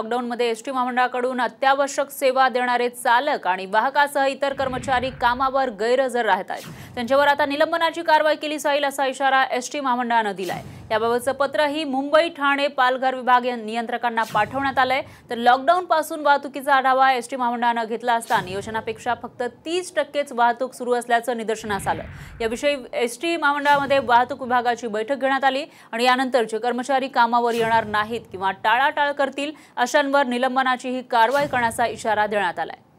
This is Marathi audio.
लॉकडाऊनमध्ये एस टी महामंडळाकडून अत्यावश्यक सेवा देणारे चालक आणि वाहकासह इतर कर्मचारी कामावर गैरहजर राहत आहेत त्यांच्यावर आता निलंबनाची कारवाई केली जाईल असा इशारा एस टी महामंडळानं दिलाय याबाबतचं पत्रही मुंबई ठाणे पालघर विभाग नियंत्रकांना पाठवण्यात आलंय तर लॉकडाऊन पासून वाहतुकीचा आढावा एस टी महामंडळानं घेतला असता नियोजनापेक्षा फक्त तीस टक्केच वाहतूक सुरू असल्याचं निदर्शनास आलं याविषयी एस टी महामंडळामध्ये वाहतूक विभागाची बैठक घेण्यात आली आणि यानंतर जे कर्मचारी कामावर येणार नाहीत किंवा टाळाटाळ करतील अशांवर निलंबनाची ही कारवाई करण्याचा इशारा देण्यात आलाय